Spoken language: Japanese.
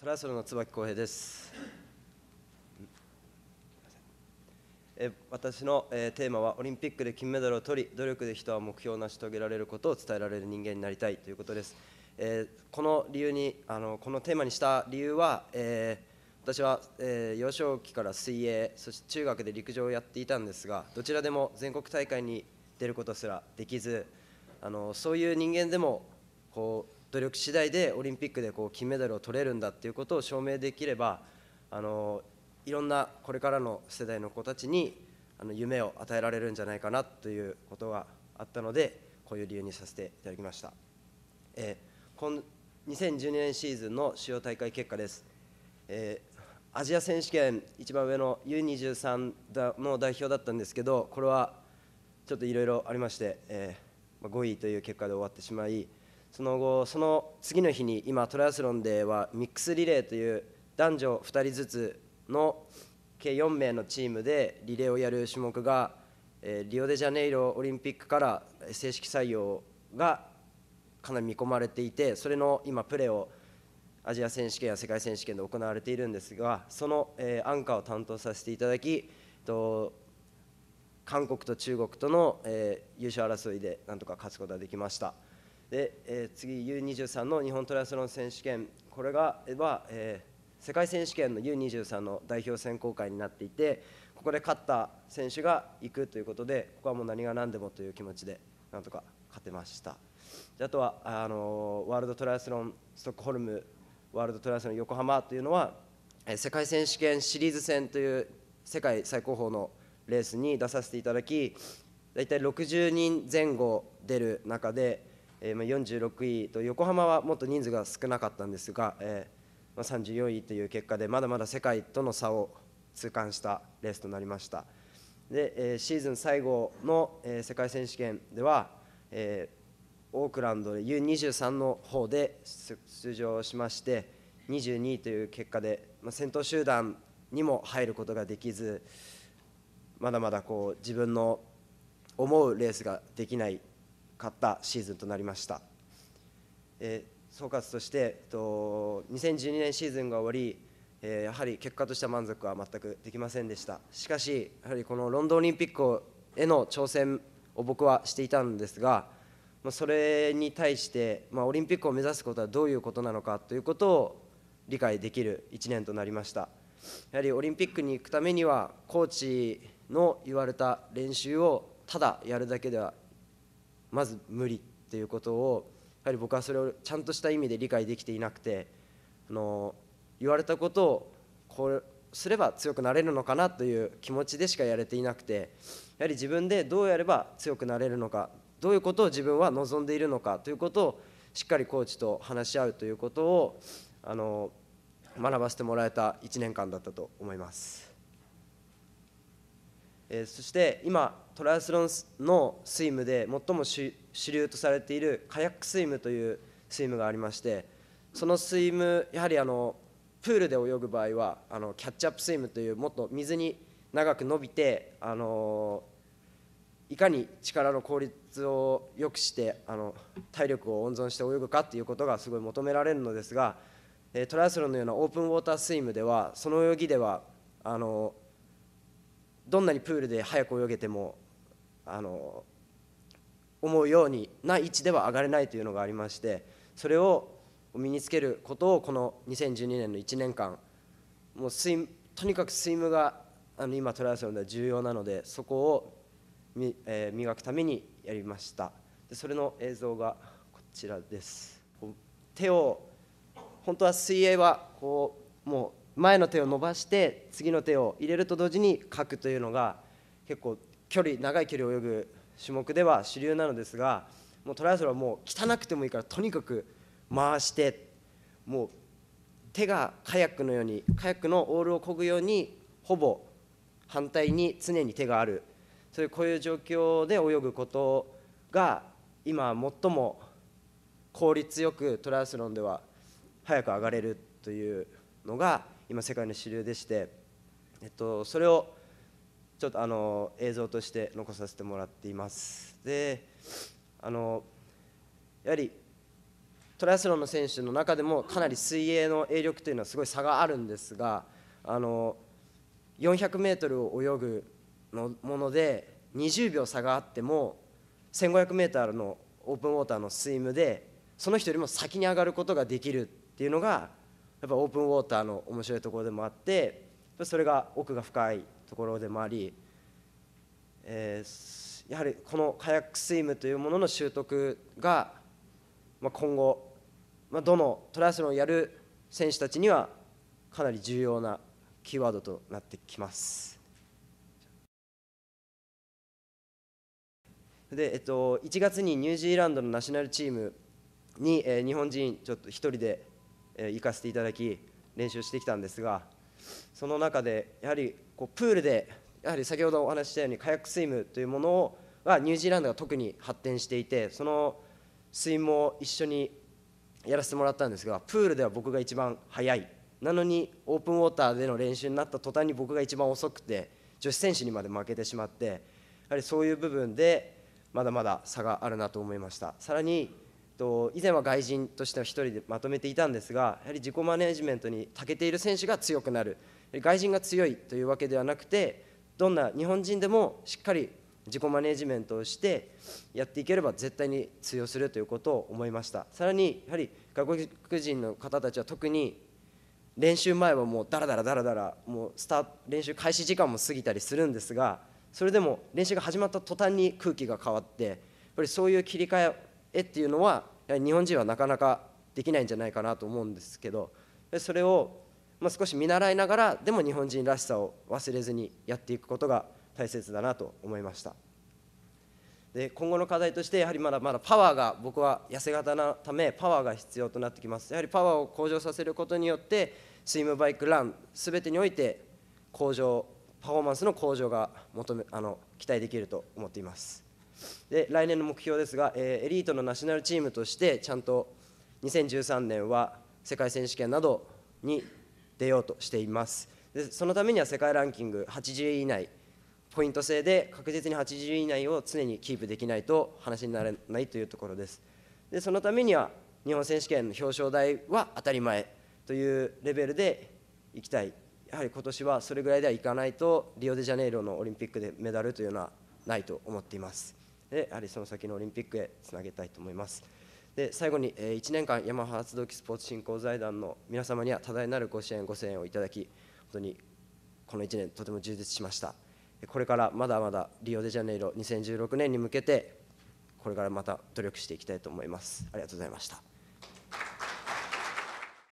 トラソルの椿浩平ですえ私の、えー、テーマはオリンピックで金メダルを取り努力で人は目標を成し遂げられることを伝えられる人間になりたいということです、えー、この理由にあのこのテーマにした理由は、えー、私は、えー、幼少期から水泳そして中学で陸上をやっていたんですがどちらでも全国大会に出ることすらできずあのそういう人間でもこう努力次第でオリンピックでこう金メダルを取れるんだっていうことを証明できればあのいろんなこれからの世代の子たちにあの夢を与えられるんじゃないかなということがあったのでこういう理由にさせていただきました、えー、今2012年シーズンの主要大会結果です、えー、アジア選手権一番上の U23 の代表だったんですけどこれはちょっといろいろありまして、えー、5位という結果で終わってしまいその後その次の日に今トライアスロンではミックスリレーという男女2人ずつの計4名のチームでリレーをやる種目が、えー、リオデジャネイロオリンピックから正式採用がかなり見込まれていてそれの今プレーをアジア選手権や世界選手権で行われているんですがその、えー、アンカーを担当させていただきと韓国と中国との、えー、優勝争いでなんとか勝つことができました。で、えー、次 U23 の日本トライアスロン選手権これがは、えー、世界選手権の U23 の代表選考会になっていてここで勝った選手が行くということでここはもう何が何でもという気持ちでなんとか勝てましたであとはあのー、ワールドトライアスロンストックホルムワールドトライアスロン横浜というのは、えー、世界選手権シリーズ戦という世界最高峰のレースに出させていただき大体60人前後出る中でえー、まあ、46位と横浜はもっと人数が少なかったんですが、えー、まあ、34位という結果でまだまだ世界との差を痛感したレースとなりましたで、えー、シーズン最後の、え世界選手権では、えオークランドで U23 の方で出場しまして22位という結果で、まあ、先頭集団にも入ることができずまだまだこう自分の思うレースができない買ったシーズンとなりました。えー、総括として、えっと、2012年シーズンが終わり、えー、やはり結果としては満足は全くできませんでした。しかし、やはりこのロンドンオリンピックへの挑戦を僕はしていたんですが、まあ、それに対して、まあ、オリンピックを目指すことはどういうことなのかということを理解できる1年となりました。やはりオリンピックに行くためにはコーチの言われた練習をただやるだけではまず無理っていうことをやはり僕はそれをちゃんとした意味で理解できていなくてあの言われたことをこうすれば強くなれるのかなという気持ちでしかやれていなくてやはり自分でどうやれば強くなれるのかどういうことを自分は望んでいるのかということをしっかりコーチと話し合うということをあの学ばせてもらえた1年間だったと思います。えー、そして今トライアスロンのスイムで最も主流とされているカヤックスイムというスイムがありましてそのスイムやはりあのプールで泳ぐ場合はあのキャッチアップスイムというもっと水に長く伸びてあのいかに力の効率を良くしてあの体力を温存して泳ぐかということがすごい求められるのですがトライアスロンのようなオープンウォータースイムではその泳ぎではあのどんなにプールで早く泳げてもあの思うようにな位置では上がれないというのがありましてそれを身につけることをこの2012年の1年間もうスイとにかくスイムがあの今トライアスロンでは重要なのでそこをえー、磨くためにやりましたでそれの映像がこちらです手を本当は水泳はこうも前の手を伸ばして次の手を入れると同時に書くというのが結構距離長い距離を泳ぐ種目では主流なのですがもうトライアスロンはもう汚くてもいいからとにかく回してもう手がカヤックのようにカヤックのオールをこぐようにほぼ反対に常に手があるそういうこういう状況で泳ぐことが今最も効率よくトライアスロンでは早く上がれるというのが今世界の主流でして、えっと、それをちょっとあの映像として残させてもらっていますであのやはりトライアスロンの選手の中でもかなり水泳の泳力というのはすごい差があるんですがあの 400m を泳ぐのもので20秒差があっても 1500m のオープンウォーターのスイムでその人よりも先に上がることができるっていうのがっぱオープンウォーターの面白いところでもあってそれが奥が深いところでもあり、えー、やはりこのカヤックスイムというものの習得が、まあ、今後、まあ、どのトライアスロンをやる選手たちにはかなり重要なキーワードとなってきます。でえっと、1月にニュージーランドのナショナルチームに、えー、日本人ちょっと1人で行かせていただき練習してきたんですがその中でやはりこうプールでやはり先ほどお話ししたようにカヤックスイムというものをはニュージーランドが特に発展していてそのスイムを一緒にやらせてもらったんですがプールでは僕が一番速いなのにオープンウォーターでの練習になった途端に僕が一番遅くて女子選手にまで負けてしまってやはりそういう部分でまだまだ差があるなと思いました。さらにと以前は外人としては1人でまとめていたんですがやはり自己マネジメントに長けている選手が強くなる外人が強いというわけではなくてどんな日本人でもしっかり自己マネジメントをしてやっていければ絶対に通用するということを思いましたさらにやはり外国人の方たちは特に練習前はもうだらだらだらだらもうスタート練習開始時間も過ぎたりするんですがそれでも練習が始まった途端に空気が変わってやっぱりそういう切り替え絵っていうのは日本人はなかなかできないんじゃないかなと思うんですけどそれをまあ少し見習いながらでも日本人らしさを忘れずにやっていくことが大切だなと思いましたで今後の課題としてやはりまだまだパワーが僕は痩せ型なためパワーが必要となってきますやはりパワーを向上させることによってスイムバイクラン全てにおいて向上パフォーマンスの向上が求めあの期待できると思っていますで来年の目標ですが、えー、エリートのナショナルチームとしてちゃんと2013年は世界選手権などに出ようとしていますでそのためには世界ランキング80位以内ポイント制で確実に80位以内を常にキープできないと話にならないというところですでそのためには日本選手権の表彰台は当たり前というレベルでいきたいやはり今年はそれぐらいではいかないとリオデジャネイロのオリンピックでメダルというのはないと思っていますでやはりその先のオリンピックへつなげたいと思います。で最後に、え1年間ヤマハ発動機スポーツ振興財団の皆様には多大なるご支援ご声援をいただき本当にこの1年とても充実しましたこれからまだまだリオデジャネイロ2016年に向けてこれからまた努力していきたいと思いますありがとうございました